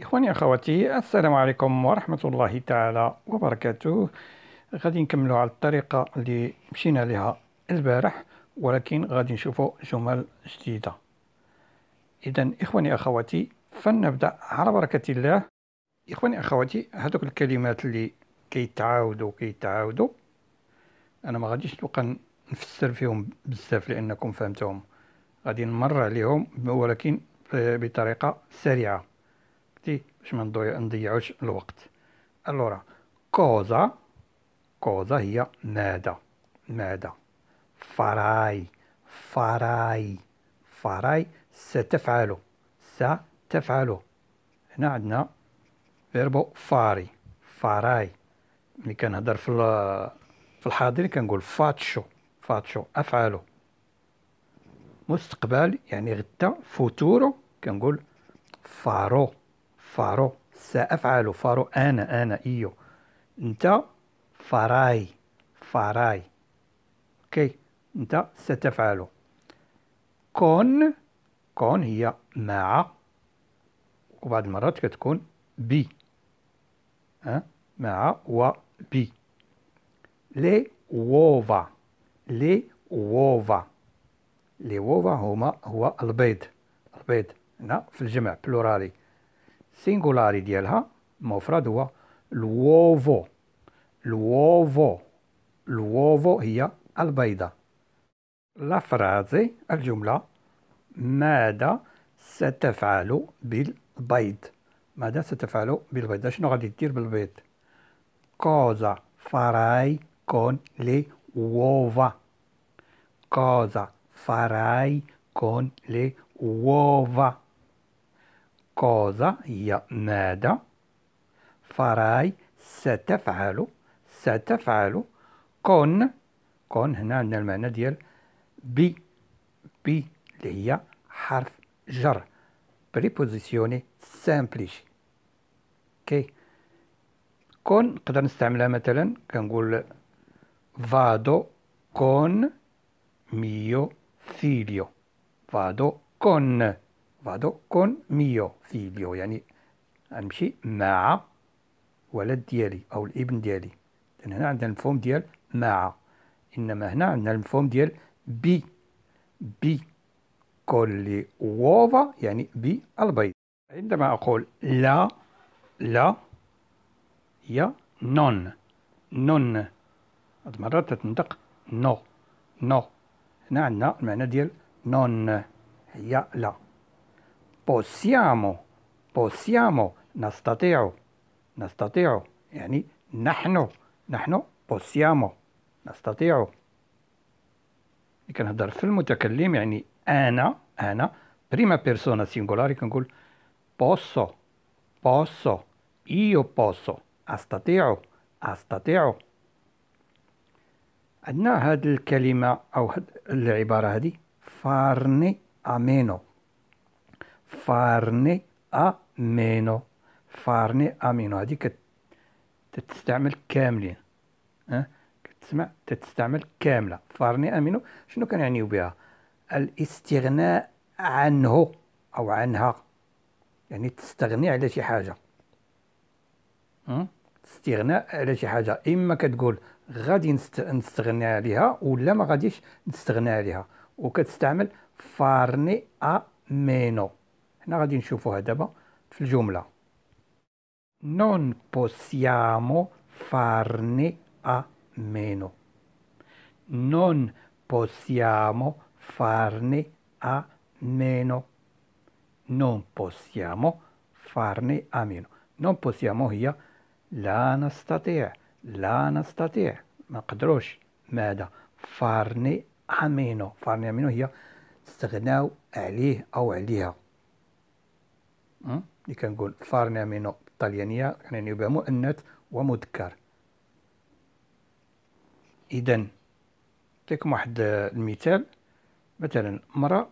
إخواني أخواتي السلام عليكم ورحمة الله تعالى وبركاته غادي نكملوا على الطريقة اللي مشينا لها البارح ولكن غادي نشوفوا جمل جديدة إذا إخواني أخواتي فلنبدأ على بركة الله إخواني أخواتي هذوك الكلمات اللي كيتعاودوا كيتعاودوا أنا ما غاديش نبقى نفسر فيهم بزاف لأنكم فهمتهم غادي نمر عليهم ولكن بطريقة سريعة وقتي باش ما نضيعوش الوقت الورا كوزا كوزا هي ماذا ماذا فراي فراي فراي ستفعل ستفعل هنا عندنا فيربو فاري فراي ملي كنهضر في في الحاضر كنقول فاتشو فاتشو افعلو مستقبل يعني غدا فوتورو كنقول فارو فارو سأفعل فارو أنا أنا إيو أنت فراي فراي أوكي أنت ستفعل كون كون هي مع وبعض المرات كتكون بي أه؟ مع و بي لي ووفا لي ووفا لي ووفا هما هو البيض البيض هنا في الجمع بلورالي سينغولاري ديالها المفرد هو لووفو لووفو لووفو هي البيضة لا فرازي الجملة ماذا ستفعل بالبيض ماذا ستفعل بالبيض شنو غادي دير بالبيض كوزا فاراي كون لي ووفا كوزا فاراي كون لي ووفا cosa هي ماذا فراي ستفعل ستفعل con con هنا عندنا المعنى ديال بي بي اللي هي حرف جر بريبوزيسيوني سامبليش كي كون نقدر نستعملها مثلا كنقول vado con mio figlio vado con vado كون ميو figlio يعني غنمشي مع ولد ديالي أو الابن ديالي لأن هنا عندنا المفهوم ديال مع إنما هنا عندنا المفهوم ديال بي بي كل ووفا يعني البيض عندما أقول لا لا هي نون نون هاد المرة تنطق نو نو هنا عندنا المعنى ديال نون هي لا possiamo possiamo نستطيع نستطيع يعني نحن نحن possiamo نستطيع كنهضر في المتكلم يعني انا انا بريما بيرسونا سينغولاري كنقول posso posso io posso استطيع استطيع عندنا هاد الكلمه او هاد العباره هذه فارني امينو فارني امينو فارني امينو هذه كت... تستعمل كاملين أه؟ كتسمع تتستعمل كامله فارني امينو شنو كنعنيو بها الاستغناء عنه او عنها يعني تستغني على شي حاجه استغناء على شي حاجه اما كتقول غادي نستغنى عليها ولا ما غاديش نستغنى عليها وكتستعمل فارني امينو حنا غادي نشوفوها دابا في الجمله non possiamo farne a meno non possiamo farne a meno non possiamo farne a meno non possiamo هي لا نستطيع لا نستطيع ما نقدروش ماذا farne a meno farne a meno هي استغناو عليه او عليها اللي أه؟ كنقول امينو بالطليانيه يعني يبقى مؤنث ومذكر اذا نعطيكم واحد آه، المثال مثلا مرة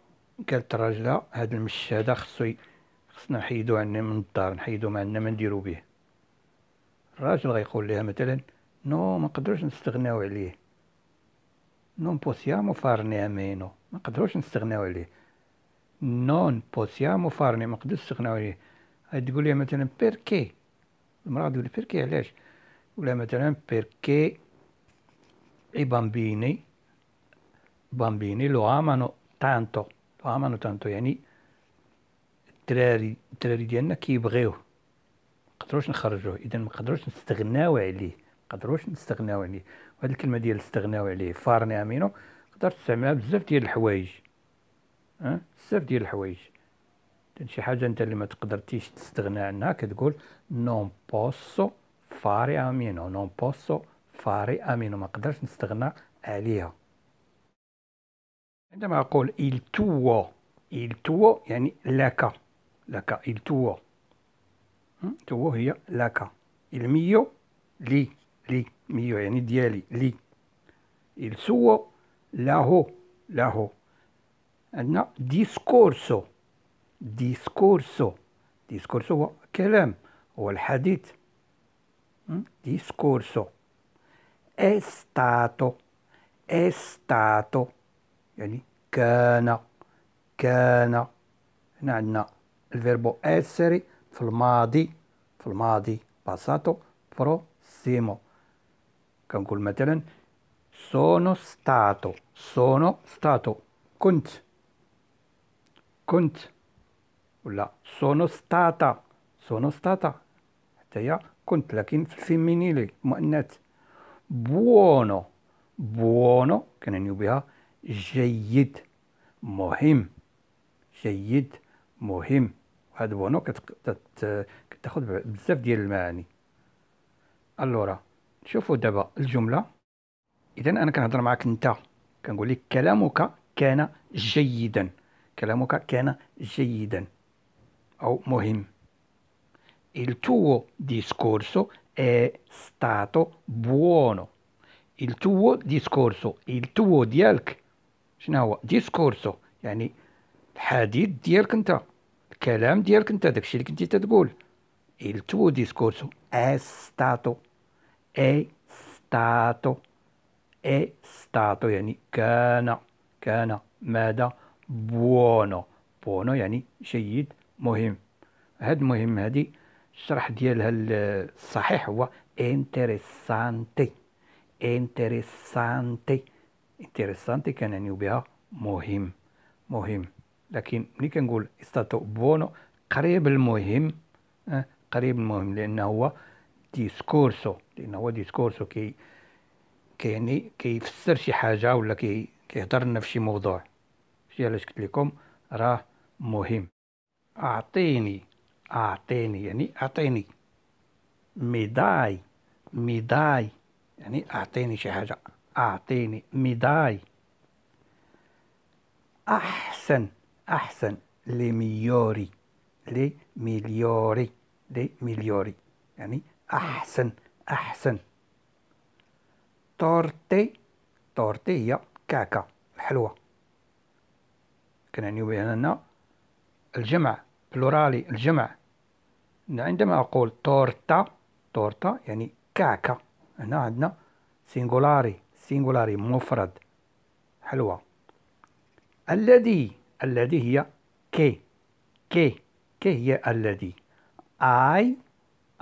قالت الراجلة هاد المش هذا خصو خصنا نحيدو عنا من الدار نحيدو ما عندنا ما نديرو به الراجل غيقول لها مثلا نو ما نقدروش نستغناو عليه نون بوسيامو فارنيامينو ما نقدروش نستغناو عليه نون بوسيامو فارني ما نقدرش نستغناو عليه تقول لي مثلا بيركي المرأة تقول لي بيركي علاش ولا مثلا بيركي اي بامبيني بامبيني لو امانو تانتو لو امانو تانتو يعني الدراري الدراري ديالنا كيبغيوه مقدروش نخرجوه اذا مقدروش نستغناو عليه مقدروش نستغناو عليه وهاد الكلمه ديال استغناو عليه فارني امينو تقدر تستعملها بزاف ديال الحوايج بزاف ديال الحوايج شي حاجه انت اللي ما تقدرتيش تستغنى عنها كتقول نون بوسو فاري امينو نون بوسو فاري امينو ما نقدرش نستغنى عليها عندما اقول il tuo il tuo يعني لك لك il tuo تو هي لك il mio لي لي ميو يعني ديالي لي il suo له له عندنا ديسكورسو ديسكورسو ديسكورسو هو كلام هو الحديث ديسكورسو è stato è stato يعني كان كان هنا عندنا الفيربو essere في الماضي في الماضي passato prossimo كنقول مثلا sono stato sono stato كنت كنت ولا سونو ستاتا سونو ستاتا حتى هي كنت لكن في الفيمينيلي مؤنث بوونو بوونو كنعنيو بها جيد مهم جيد مهم هاد بونو كتاخد بزاف ديال المعاني الورا شوفوا دابا الجمله اذا انا كنهضر معك انت كنقول لك كلامك كان جيدا كلامك كان جيدا o مهم il tuo discorso è stato buono il tuo discorso il tuo ديالك شنو هو discorso يعني الحديث ديالك انت الكلام ديالك انت داكشي اللي كنتي تتقول il tuo discorso è stato è stato è stato يعني كان كان ماذا بوونو بونو يعني جيد مهم هاد مهم هادي الشرح ديالها الصحيح هو انتريسانتي انتريسانتي انتريسانتي كنعنيو بها مهم مهم لكن ملي كنقول استاتو بونو قريب المهم أه قريب المهم لان هو ديسكورسو لان هو ديسكورسو كي كيعني كيفسر شي حاجه ولا كي كيهضر لنا في شي موضوع شتي علاش قلت لكم راه مهم اعطيني اعطيني يعني اعطيني ميداي ميداي يعني اعطيني شي حاجه اعطيني ميداي احسن احسن لي ميوري لي ميليوري لي ميليوري يعني احسن احسن تورتي تورتي هي كعكه الحلوه كنعني به هنا الجمع بلورالي الجمع عندما أقول تورتا تورتا يعني كعكة هنا عندنا سينغولاري سينغولاري مفرد حلوى الذي الذي هي كي كي كي هي الذي اي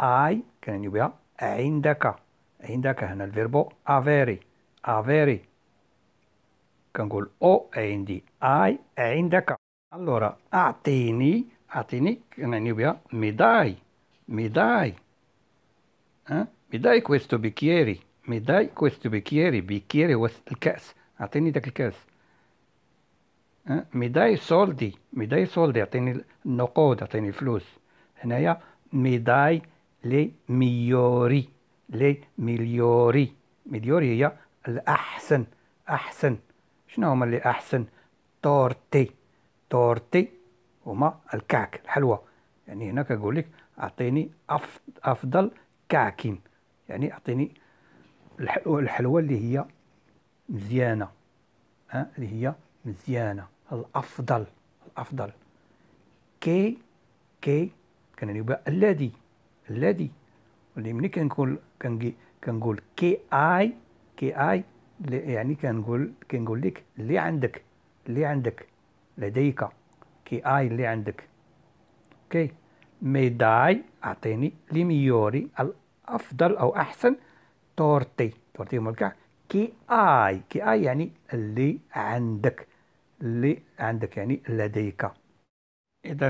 اي كنعني بها عندك عندك هنا الفيربو افيري افيري كنقول او عندي اي عندك الورا اعطيني اعطيني كنعني بها ميداي ميداي ها ميداي كويستو بيكيري ميداي كويستو بيكيري بيكيري هو الكاس اعطيني داك الكاس ها ميداي سولدي ميداي سولدي اعطيني النقود اعطيني الفلوس هنايا ميداي لي ميوري لي ميليوري ميليوري هي الاحسن أحسن. شنو هما اللي احسن تورتي تورتي هما الكعك الحلوى يعني هنا كنقول لك اعطيني افضل كعكين يعني اعطيني الحلوى اللي هي مزيانه ها اللي هي مزيانه الافضل الافضل كي كي كنعني بها الذي الذي واللي ملي كنقول كنقول كي اي كي اي يعني كنقول كنقول لك اللي عندك اللي عندك لديك كي اي اللي عندك اوكي مي داي اعطيني لي ميوري الافضل او احسن تورتي تورتي ملكع كي اي كي اي يعني اللي عندك اللي عندك يعني لديك اذا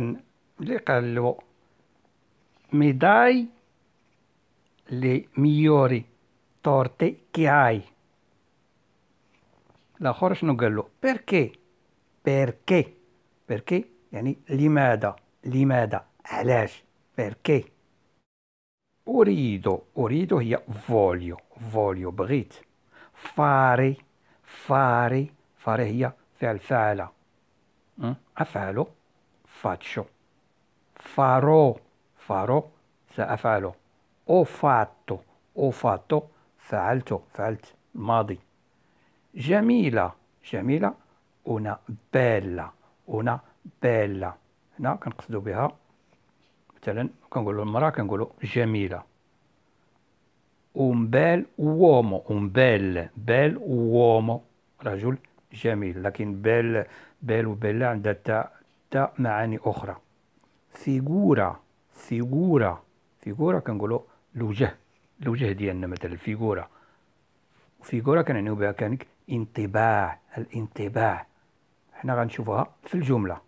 اللي قال له مي داي لي ميوري تورتي كي اي الاخر شنو قال له بيركي بيركي بيركي يعني لماذا لماذا علاش بيركي اريد اريد هي فوليو فوليو بغيت فاري فاري فاري هي فعل فعل افعل فاتشو فارو فارو سافعل او فاتو او فاتو فعلت فعلت الماضي جميلة جميلة هنا بالة هنا بالة هنا كنقصدو بها مثلا كنقولو المرأة كنقولو جميلة بيل وومو بيل بال وومو رجل جميل لكن بال بال وبالة عندها تا تا معاني أخرى فيغورا فيغورا فيغورا كنقولو الوجه الوجه ديالنا مثلا فيغورا فيغورا كنعنيو بها كانك انطباع الانطباع حنا غنشوفوها في الجمله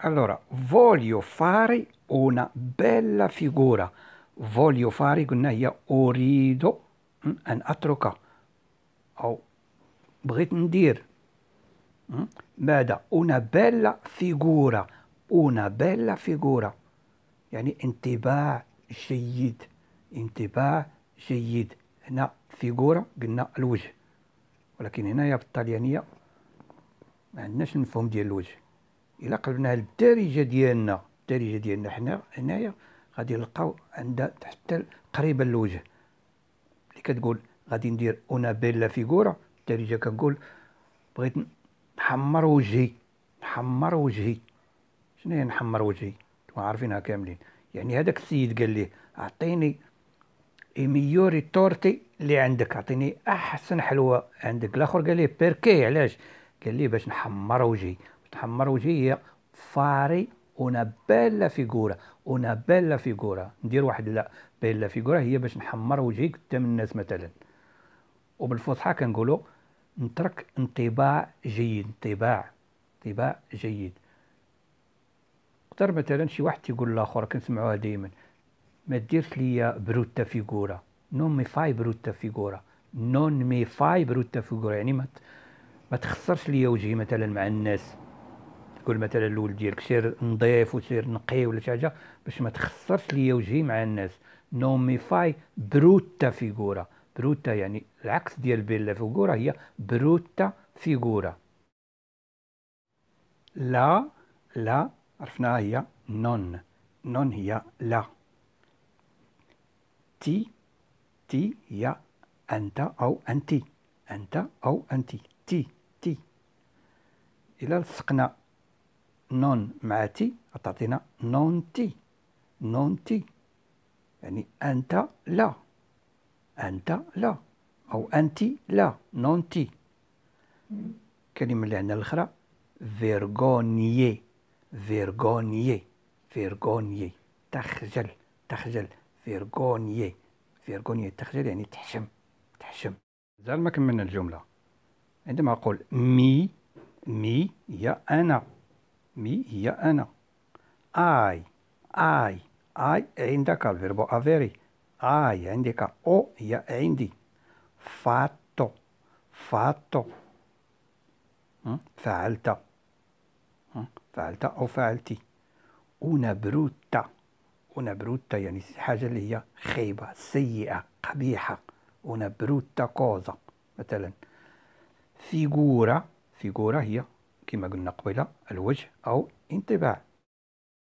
allora voglio fare una bella figura voglio fare قلنا هي اريد ان اترك او بغيت ندير ماذا una bella figura una bella figura يعني انطباع جيد انطباع جيد هنا فيغورا قلنا الوجه ولكن هنايا بالطليانيه ما عندناش المفهوم ديال الوجه الا قلبناها للدارجه ديالنا الدارجه ديالنا حنا هنايا غادي نلقاو عندها حتى قريبه للوجه اللي كتقول غادي ندير اون بيلا فيغورا الدارجه كنقول بغيت نحمر وجهي نحمر وجهي شنو هي نحمر وجهي نتوما عارفينها كاملين يعني هذاك السيد قال لي اعطيني اي ميوري تورتي اللي عندك اعطيني احسن حلوه عندك الاخر قال لي بيركي علاش قال لي باش نحمر وجهي نحمر وجهي هي فاري اون بيلا فيغورا اون بيلا فيغورا ندير واحد لا بيلا فيغورا هي باش نحمر وجهي قدام الناس مثلا وبالفصحى كنقولوا نترك انطباع جيد انطباع انطباع جيد اكثر مثلا شي واحد تيقول لاخر كنسمعوها دائما ما ديرش ليا بروتا فيغورا نون مي فاي بروتا فيغورا نون مي فاي بروتا فيغورا يعني ما ما تخسرش ليا وجهي مثلا مع الناس تقول مثلا الولد ديالك سير نظيف وسير نقي ولا شي حاجه باش ما تخسرش ليا وجهي مع الناس نون مي فاي بروتا فيغورا بروتا يعني العكس ديال بيلا فيغورا هي بروتا فيغورا لا لا عرفناها هي نون نون هي لا تي تي هي أنت أو أنتِ أنت أو أنتِ تي تي إلا لصقنا نون مع تي غتعطينا نون تي نون تي يعني أنت لا أنت لا أو أنت لا نون تي الكلمة اللي عندنا الأخرى فيرغونيي فيرغونيي فيرغونيي تخجل تخجل فيرغونيي فيرغونيا التخجل يعني تحشم تحشم زال ما كملنا الجملة عندما أقول مي مي هي أنا مي هي أنا آي آي آي عندك الفيربو أفيري آي عندك أو هي عندي فاتو فاتو فعلت فعلت أو فعلتي اون بروتا ونبروتا يعني حاجة اللي هي خيبة سيئة قبيحة ونبروتا كوزا مثلا فيغورا فيغورا هي كما قلنا قبيلة الوجه أو انطباع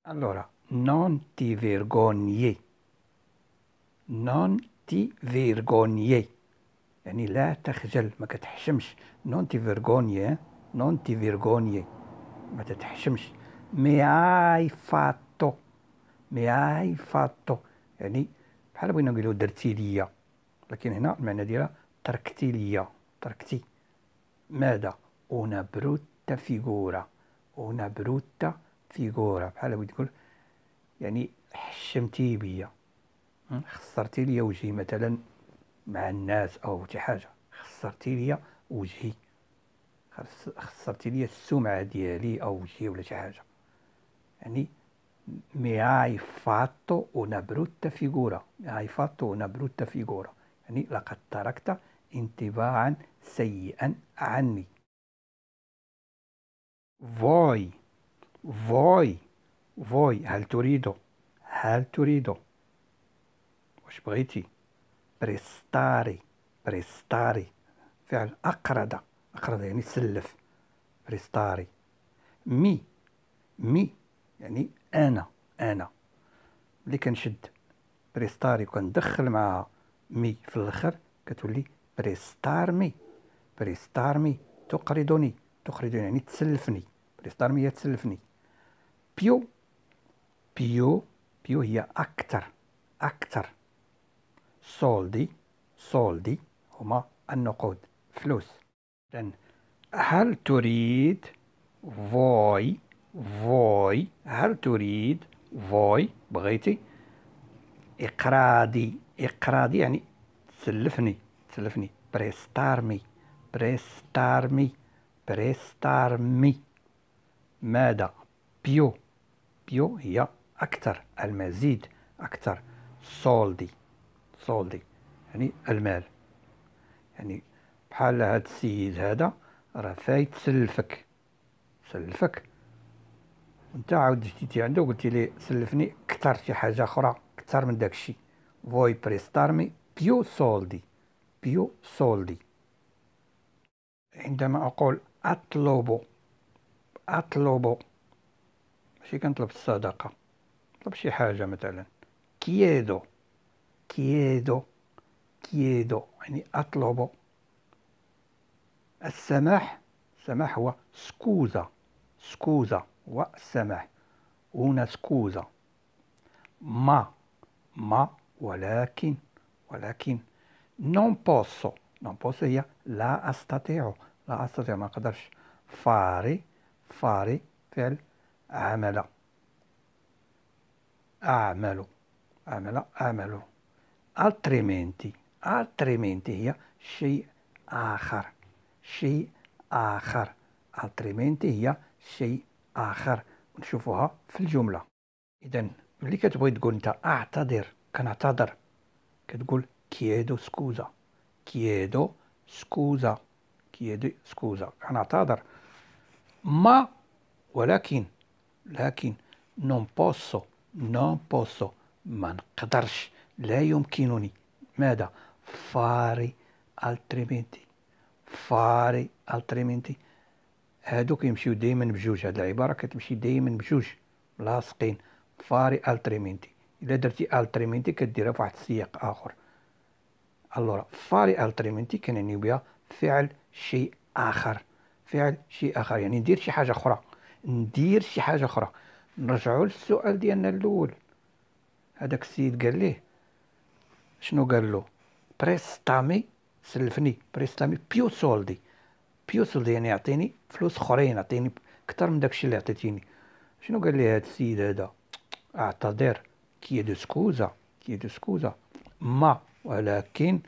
الورا نون تي vergogni نون تي vergogni يعني لا تخجل ما كتحشمش نون تي vergogni نون eh؟ تي vergogni ما تتحشمش مي اي فات مي اي فاتو يعني بحال بغينا نقولو درتي ليا لكن هنا المعنى ديالها تركتي ليا تركتي ماذا اون بروتا فيغورا اون بروتا فيغورا بحال بغيت تقول يعني حشمتي بيا خسرتي ليا وجهي مثلا مع الناس او شي حاجه خسرتي ليا وجهي خسرتي ليا السمعه ديالي او وجهي ولا شي حاجه يعني mi hai fatto una brutta figura hai fatto una brutta figura يعني لقد تركت انطباعا سيئا عني voi voi voi هل تريد هل تريد واش بغيتي prestare prestare فعل أقرد أقرد يعني سلف بريستاري مي مي يعني انا انا ملي كنشد بريستاري وكندخل معاها مي في الاخر كتولي بريستارمي بريستارمي تقرضني تقرضني يعني تسلفني بريستارمي هي تسلفني بيو بيو بيو هي اكثر اكثر سولدي سولدي هما النقود فلوس هل تريد فوي فوي هل تريد فوي بغيتي إقراضي إقراضي يعني تسلفني تسلفني بريستارمي بريستارمي بريستارمي ماذا بيو بيو هي أكثر المزيد أكثر سولدي سولدي يعني المال يعني بحال هاد السيد هذا راه فايت سلفك سلفك وانت عاود جيتي عنده قلتي لي سلفني كثر شي حاجه اخرى كثر من داك الشيء فوي بريستارمي بيو سولدي بيو سولدي عندما اقول اطلب اطلب ماشي كنطلب الصدقه نطلب شي حاجه مثلا كيدو كيدو كيدو يعني اطلب السماح السماح هو سكوزا سكوزا وسمع una سكوزا ما ما ولكن ولكن نون بوسو نون بوسو هي لا أستطيع لا أستطيع ما قدرش فاري فاري فعل عمل أعمل أعمل أعمل altrimenti altrimenti هي شيء آخر شيء آخر altrimenti هي شيء آخر ونشوفوها في الجملة إذا ملي كتبغي تقول أنت أعتذر كنعتذر كتقول كيدو سكوزا كيدو سكوزا كيدو سكوزا كنعتذر ما ولكن لكن نون بوسو نون بوسو ما نقدرش لا يمكنني ماذا فاري altrimenti fare altrimenti هادو كيمشيو دائما بجوج هاد العباره كتمشي دائما بجوج لاصقين فاري التريمينتي الا درتي التريمينتي كديرها فواحد السياق اخر الورا فاري التريمينتي كنعني بها فعل شيء اخر فعل شيء اخر يعني ندير شي حاجه اخرى ندير شي حاجه اخرى نرجعوا للسؤال ديالنا الاول هذاك السيد قال ليه شنو قال له بريستامي سلفني بريستامي بيو سولدي بيوصل يعني يعطيني فلوس اخرين يعطيني اكثر من داكشي اللي عطيتيني شنو قال لي هذا السيد هذا اعتذر كي دو سكوزا كي دو سكوزا ما ولكن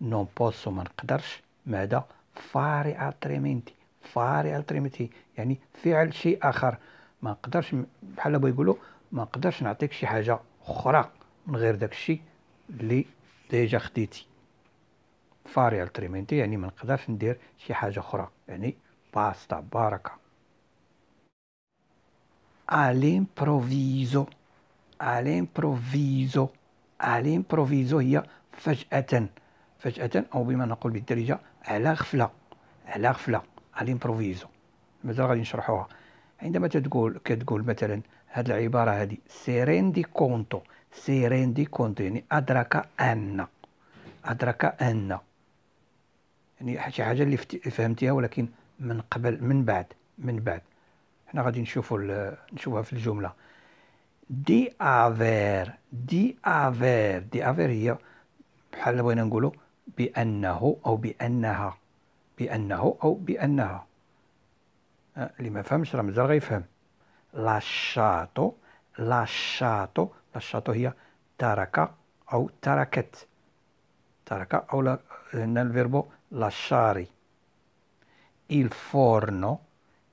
نون بوسو ما نقدرش ماذا فاري التريمنتي فاري التريمنتي يعني فعل شيء اخر ما نقدرش بحال بغا يقولوا ما نقدرش نعطيك شي حاجه اخرى من غير داكشي اللي ديجا خديتي فاري التريمنتي يعني ما نقدرش ندير شي حاجه اخرى يعني باستا باركة all'improvviso all'improvviso all'improvviso هي فجأة فجأة أو بما نقول بالدرجة على غفلة على غفلة all'improvviso مازال غادي نشرحوها عندما تقول كتقول مثلا هاد العبارة هادي سيريندي كونتو سيريندي كونتو يعني أدرك أن أدرك أن يعني شي حاجه اللي فهمتيها ولكن من قبل من بعد من بعد حنا غادي نشوفوا نشوفها في الجمله دي افير دي افير دي افير هي بحال بغينا نقولوا بانه او بانها بانه او بانها آه، اللي ما فهمش راه مازال غيفهم لاشاتو لاشاتو لاشاتو هي ترك او تركت ترك او هنا الفيربو lasciare il forno,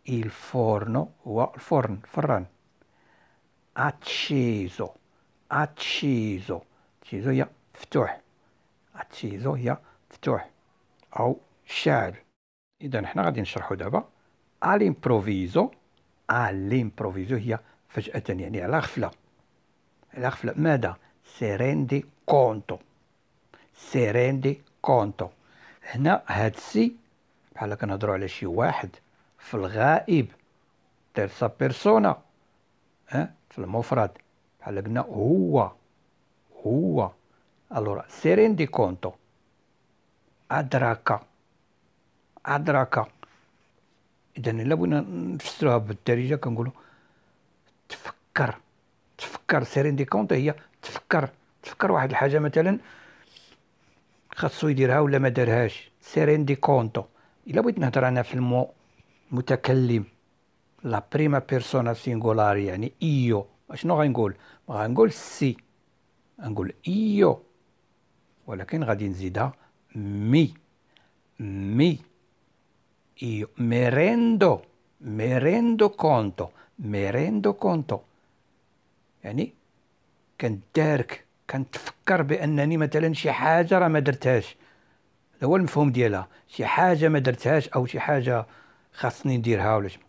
il forno, il forno, il forno, acceso, acceso, acceso, ya, ftuh, acceso, ya, ftuh, o shal. إذا حنا غادي نشرحو دابا أليمبروفيزو أليمبروفيزو هي فجأة يعني على غفلة على غفلة ماذا؟ سيرين كونتو سيرين كونتو هنا هاد السي بحال كنهضروا على شي واحد في الغائب دار سا بيرسونا أه؟ في المفرد بحال قلنا هو هو الورا سيرين دي كونتو ادراكا ادراكا إذا إلا بغينا نفسروها بالدارجة كنقولوا تفكر تفكر سيرين دي كونتو هي تفكر تفكر واحد الحاجة مثلا خاصو يديرها ولا ما دارهاش سيرين دي كونتو الا بغيت نهضر انا في المو متكلم لا بريما بيرسونا سينغولار يعني ايو اشنو غنقول غنقول سي غنقول ايو ولكن غادي نزيدها مي مي ايو ميريندو ميريندو كونتو ميريندو كونتو يعني كندارك كنتفكر بانني مثلا شي حاجه راه ما درتهاش هذا هو المفهوم ديالها شي حاجه ما درتهاش او شي حاجه خاصني نديرها ولا شنو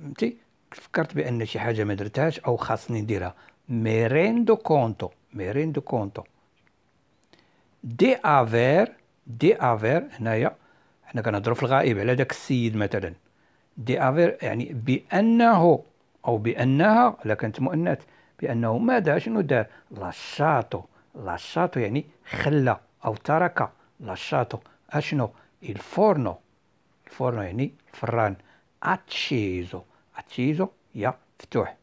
فهمتي فكرت بان شي حاجه ما درتهاش او خاصني نديرها ميريندو ريندو كونتو مي كونتو دي افير دي افير هنايا حنا كنهضروا في الغائب على داك السيد مثلا دي افير يعني بانه او بانها لكانت كانت مؤنث بانه ماذا شنو دار لاشاتو لاشاتو يعني خلى او ترك لاشاتو اشنو الفورنو الفورنو يعني الفران اتشيزو اتشيزو يا فتوح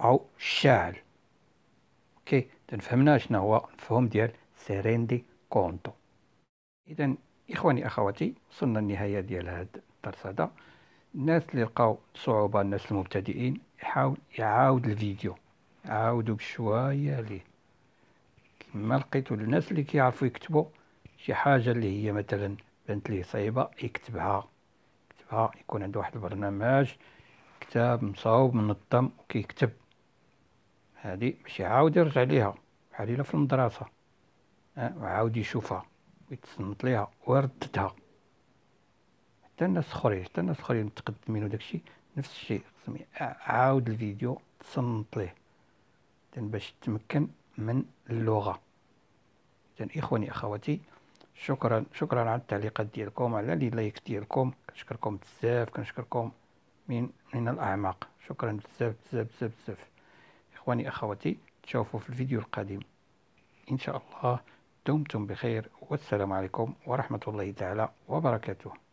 او شاعل اوكي تنفهمنا شنو هو المفهوم ديال سيريندي كونتو اذا اخواني اخواتي وصلنا للنهايه ديال هذا الدرس هذا الناس اللي لقاو صعوبه الناس المبتدئين يحاول يعاود الفيديو عاودوا بشوية ليه كما لقيتو الناس اللي كيعرفو يكتبو شي حاجة اللي هي مثلا بانت ليه صعيبة يكتبها يكتبها يكون عنده واحد البرنامج كتاب مصاوب منظم وكيكتب هادي باش يعاود يرجع ليها بحال الا في المدرسة أه؟ وعاود يشوفها ويتصنت ليها ويرددها حتى الناس خرين حتى الناس خرين متقدمين وداكشي نفس الشيء عاود الفيديو تصنت ليه باش تمكن من اللغة إذن إخواني أخواتي شكرا شكرا على التعليقات ديالكم على لي لايك ديالكم كنشكركم بزاف كنشكركم من من الأعماق شكرا بزاف بزاف بزاف بزاف إخواني أخواتي تشوفوا في الفيديو القادم إن شاء الله دمتم بخير والسلام عليكم ورحمة الله تعالى وبركاته